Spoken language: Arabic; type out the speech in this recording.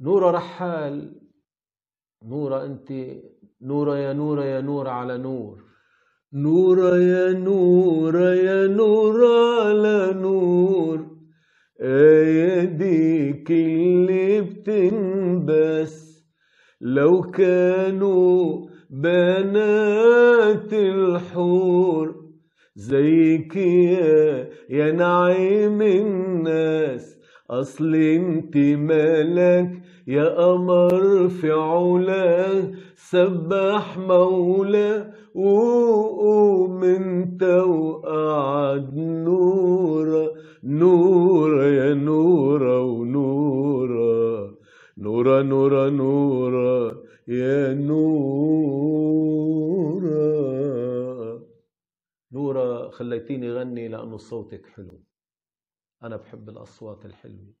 نورة رحال نورة أنت نورة يا نورة يا نورة على نور نورة يا نورة يا نورة على نور أيديك اللي بتنبس لو كانوا بنات الحور زيك يا يا نعيم الناس أصل امتمالك يا قمر في علاه سبح مولاه وقوم انت وقعد نورا نورا يا نورا ونورا نورا نورا نورا يا نورا نورا خليتيني غني لأنه صوتك حلو أنا بحب الأصوات الحلوة